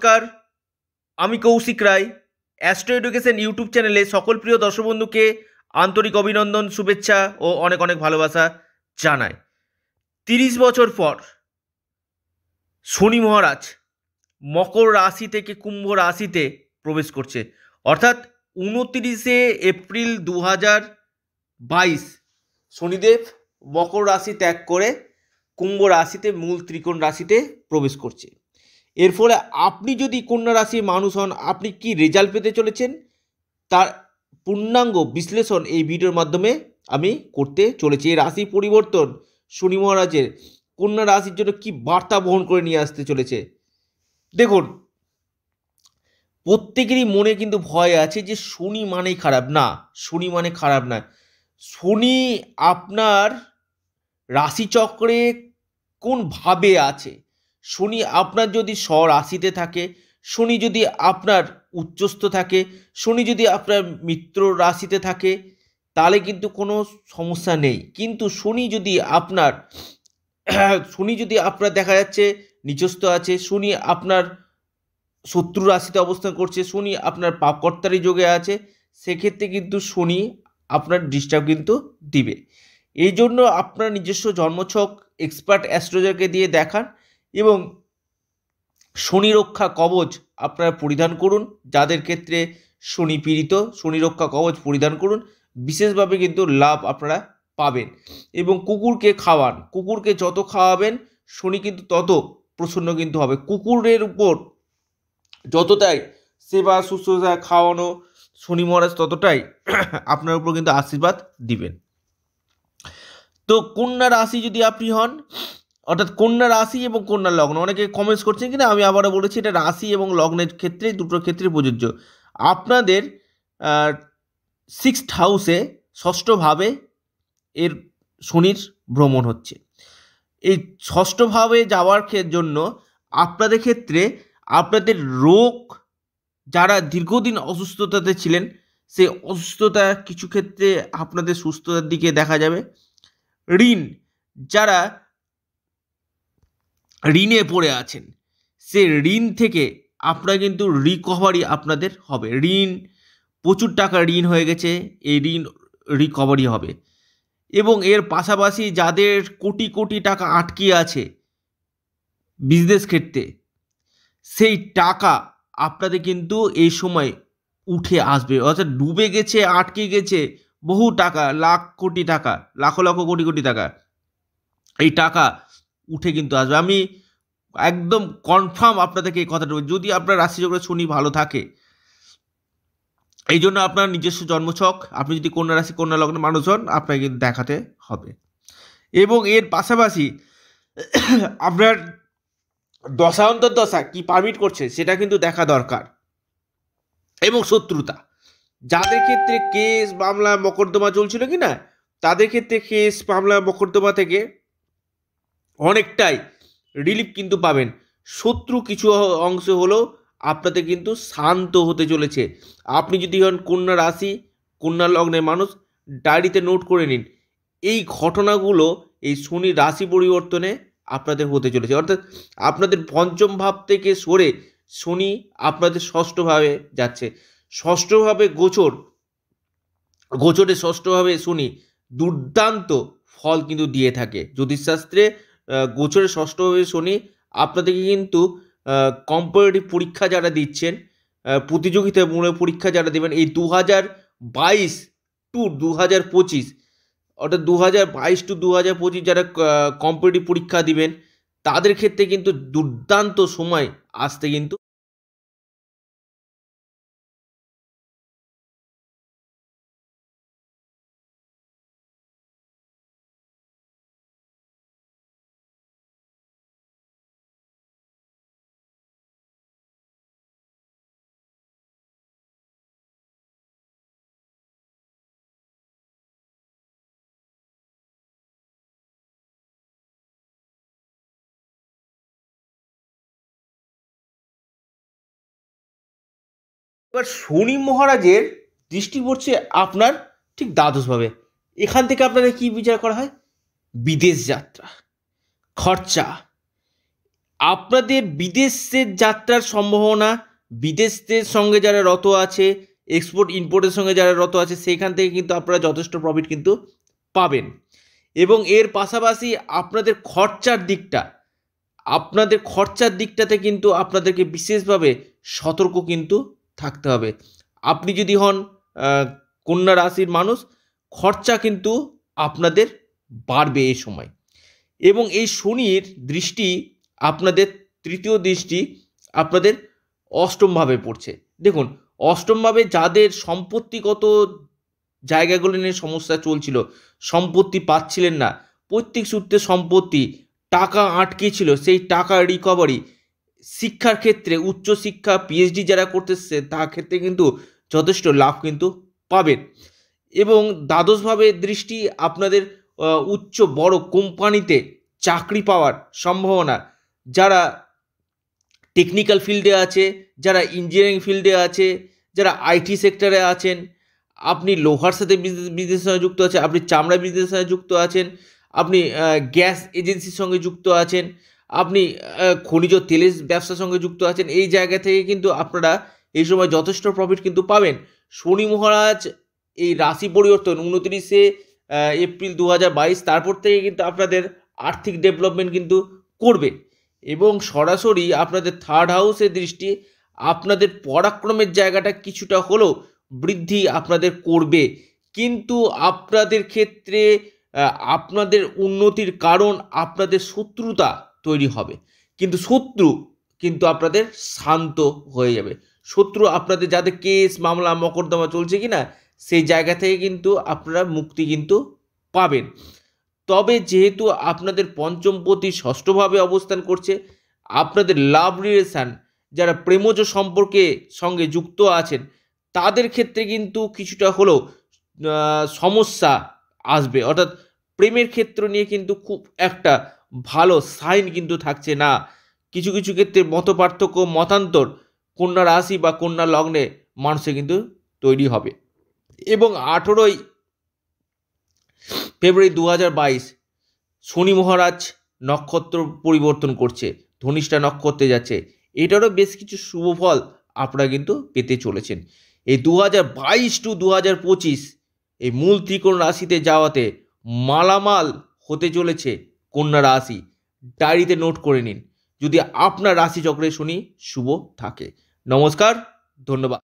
নমস্কার আমি Kaushik Roy Astro Education YouTube চ্যানেলে সকল প্রিয় দর্শক বন্ধুকে আন্তরিক অভিনন্দন শুভেচ্ছা ও অনেক অনেক ভালোবাসা জানায় তিরিশ বছর পর শনি মহারাজ মকর রাশি থেকে কুম্ভ রাশিতে প্রবেশ করছে অর্থাৎ উনতিরিশে এপ্রিল দু হাজার বাইশ শনিদেব মকর রাশি ত্যাগ করে কুম্ভ রাশিতে মূল ত্রিকোণ রাশিতে প্রবেশ করছে এর ফলে আপনি যদি কন্যা রাশির মানুষ হন আপনি কি রেজাল্ট পেতে চলেছেন তার পূর্ণাঙ্গ বিশ্লেষণ এই ভিডিওর মাধ্যমে আমি করতে চলেছি এই রাশি পরিবর্তন শনি মহারাজের কন্যা রাশির জন্য কি বার্তা বহন করে নিয়ে আসতে চলেছে দেখুন প্রত্যেকেরই মনে কিন্তু ভয় আছে যে শনি মানেই খারাপ না শনি মানে খারাপ না শনি আপনার রাশিচক্রে কোনভাবে আছে শনি আপনার যদি স্বরাশিতে থাকে শনি যদি আপনার উচ্চস্থ থাকে শনি যদি আপনার মিত্র রাশিতে থাকে তাহলে কিন্তু কোনো সমস্যা নেই কিন্তু শনি যদি আপনার শনি যদি আপনার দেখা যাচ্ছে নিজস্থ আছে শনি আপনার শত্রু রাশিতে অবস্থান করছে শনি আপনার পাপকর্তারি যোগে আছে সেক্ষেত্রে কিন্তু শনি আপনার ডিস্টার্ব কিন্তু দিবে এই জন্য আপনার নিজস্ব জন্মছক এক্সপার্ট অ্যাস্ট্রোজারকে দিয়ে দেখান এবং শনি রক্ষা কবচ আপনারা পরিধান করুন যাদের ক্ষেত্রে শনি পীড়িত শনি রক্ষা কবচ পরিধান করুন বিশেষভাবে কিন্তু লাভ আপনারা পাবেন এবং কুকুরকে খাওয়ান কুকুরকে যত খাওয়াবেন শনি কিন্তু তত প্রসন্ন কিন্তু হবে কুকুরের উপর যতটাই সেবা শুশ্রূষা খাওয়ানো শনি মহারাজ ততটাই আপনার উপর কিন্তু আশীর্বাদ দিবেন তো কন্যা রাশি যদি আপনি হন অর্থাৎ কন্যা রাশি এবং কন্যা লগ্ন অনেকে কমেন্টস করছেন কিনা আমি আবারও বলেছি এটা রাশি এবং লগ্নের ক্ষেত্রে দুটো ক্ষেত্রে প্রযোজ্য আপনাদের সিক্সথ হাউসে ষষ্ঠভাবে এর শনির ভ্রমণ হচ্ছে এই ষষ্ঠভাবে যাওয়ার জন্য আপনাদের ক্ষেত্রে আপনাদের রোগ যারা দীর্ঘদিন অসুস্থতাতে ছিলেন সেই অসুস্থতা কিছু ক্ষেত্রে আপনাদের সুস্থতার দিকে দেখা যাবে ঋণ যারা ঋণে পড়ে আছেন সে ঋণ থেকে আপনারা কিন্তু রিকভারি আপনাদের হবে ঋণ প্রচুর টাকা ঋণ হয়ে গেছে এই ঋণ রিকভারি হবে এবং এর পাশাপাশি যাদের কোটি কোটি টাকা আটকে আছে বিজনেস ক্ষেত্রে সেই টাকা আপনাদের কিন্তু এই সময় উঠে আসবে অর্থাৎ ডুবে গেছে আটকে গেছে বহু টাকা লাখ কোটি টাকা লাখো লাখো কোটি কোটি টাকা এই টাকা উঠে কিন্তু আসবে আমি একদম কনফার্ম আপনাদেরকে এই কথাটা যদি আপনার রাশিচক্রে শনি ভালো থাকে এই জন্য আপনার নিজস্ব জন্মছক আপনি যদি কন্যা রাশি কন্যা লগ্নে মানুষ হন আপনাকে কিন্তু দেখাতে হবে এবং এর পাশাপাশি আপনার দশান্তর দশা কি পারমিট করছে সেটা কিন্তু দেখা দরকার এবং শত্রুতা যাদের ক্ষেত্রে কেস মামলা মকদ্দমা চলছিল কি না তাদের ক্ষেত্রে কেস মামলা মকদ্দমা থেকে অনেকটাই রিলিফ কিন্তু পাবেন শত্রু কিছু অংশ হলেও আপনাদের কিন্তু শান্ত হতে চলেছে আপনি যদি হন কন্যা রাশি কন্যা লগ্নের মানুষ ডায়েরিতে নোট করে নিন এই ঘটনাগুলো এই শনি রাশি পরিবর্তনে আপনাদের হতে চলেছে অর্থাৎ আপনাদের পঞ্চম ভাব থেকে সরে শনি আপনাদের ষষ্ঠভাবে যাচ্ছে ষষ্ঠভাবে গোচর গোচরে ষষ্ঠভাবে শনি দুর্দান্ত ফল কিন্তু দিয়ে থাকে জ্যোতিষশাস্ত্রে গোচরে ষষ্ঠভাবে শনি আপনাদেরকে কিন্তু কম্পিটিটিভ পরীক্ষা যারা দিচ্ছেন প্রতিযোগিতামূলক পরীক্ষা যারা দেবেন এই দু হাজার বাইশ টু দু হাজার পঁচিশ অর্থাৎ দু হাজার বাইশ টু দু হাজার পঁচিশ যারা কম্পিটিটিভ পরীক্ষা দিবেন তাদের ক্ষেত্রে কিন্তু দুর্দান্ত সময় আসতে কিন্তু এবার শনি মহারাজের দৃষ্টি পড়ছে আপনার ঠিক দ্বাদশভাবে এখান থেকে আপনাদের কি বিচার করা হয় বিদেশ যাত্রা খরচা আপনাদের বিদেশের যাত্রার সম্ভাবনা বিদেশদের সঙ্গে যারা রত আছে এক্সপোর্ট ইম্পোর্টের সঙ্গে যারা রত আছে সেখান থেকে কিন্তু আপনারা যথেষ্ট প্রফিট কিন্তু পাবেন এবং এর পাশাপাশি আপনাদের খরচার দিকটা আপনাদের খরচার দিকটাতে কিন্তু আপনাদেরকে বিশেষভাবে সতর্ক কিন্তু থাকতে হবে আপনি যদি হন কন্যা রাশির মানুষ খরচা কিন্তু আপনাদের বাড়বে এই সময় এবং এই শনির দৃষ্টি আপনাদের তৃতীয় দৃষ্টি আপনাদের অষ্টমভাবে পড়ছে দেখুন অষ্টমভাবে যাদের সম্পত্তিগত জায়গাগুলো নিয়ে সমস্যা চলছিল সম্পত্তি পাচ্ছিলেন না পৈতৃক সূত্রে সম্পত্তি টাকা আটকে ছিল সেই টাকা রিকভারি শিক্ষার ক্ষেত্রে উচ্চশিক্ষা পিএইচডি যারা করতেছে তা ক্ষেত্রে কিন্তু যথেষ্ট লাভ কিন্তু পাবেন এবং দ্বাদশভাবে দৃষ্টি আপনাদের উচ্চ বড় কোম্পানিতে চাকরি পাওয়ার সম্ভাবনা যারা টেকনিক্যাল ফিল্ডে আছে যারা ইঞ্জিনিয়ারিং ফিল্ডে আছে যারা আইটি সেক্টরে আছেন আপনি লোহার সাথে বিজনেসের সঙ্গে যুক্ত আছেন আপনি চামড়া বিজনেসের সঙ্গে যুক্ত আছেন আপনি গ্যাস এজেন্সির সঙ্গে যুক্ত আছেন আপনি খনিজ তেলের ব্যবসার সঙ্গে যুক্ত আছেন এই জায়গা থেকে কিন্তু আপনারা এই সময় যথেষ্ট প্রফিট কিন্তু পাবেন শনি মহারাজ এই রাশি পরিবর্তন উনত্রিশে এপ্রিল দু তারপর থেকে কিন্তু আপনাদের আর্থিক ডেভেলপমেন্ট কিন্তু করবে এবং সরাসরি আপনাদের থার্ড হাউসের দৃষ্টি আপনাদের পরাক্রমের জায়গাটা কিছুটা হলেও বৃদ্ধি আপনাদের করবে কিন্তু আপনাদের ক্ষেত্রে আপনাদের উন্নতির কারণ আপনাদের শত্রুতা তৈরি হবে কিন্তু শত্রু কিন্তু আপনাদের শান্ত হয়ে যাবে শত্রু আপনাদের যাদের কেস মামলা মকদ্দমা চলছে কি না সেই জায়গা থেকে কিন্তু আপনারা মুক্তি কিন্তু পাবেন তবে যেহেতু আপনাদের পঞ্চমপতি ষষ্ঠভাবে অবস্থান করছে আপনাদের লাভ রিলেশান যারা প্রেমজ সম্পর্কে সঙ্গে যুক্ত আছেন তাদের ক্ষেত্রে কিন্তু কিছুটা হলেও সমস্যা আসবে অর্থাৎ প্রেমের ক্ষেত্র নিয়ে কিন্তু খুব একটা ভালো সাইন কিন্তু থাকছে না কিছু কিছু ক্ষেত্রে মত পার্থক্য মতান্তর কন্যা রাশি বা কন্যা লগ্নে মানুষে কিন্তু তৈরি হবে এবং আঠেরোই ফেব্রুয়ারি দু শনি মহারাজ নক্ষত্র পরিবর্তন করছে ধনিষ্ঠা নক্ষত্রে যাচ্ছে এটারও বেশ কিছু শুভ ফল আপনারা কিন্তু পেতে চলেছেন এই দু টু দু এই মূল ত্রিকোণ রাশিতে যাওয়াতে মালামাল হতে চলেছে কন্যা রাশি ডায়েরিতে নোট করে নিন যদি আপনার রাশিচক্রে শনি শুভ থাকে নমস্কার ধন্যবাদ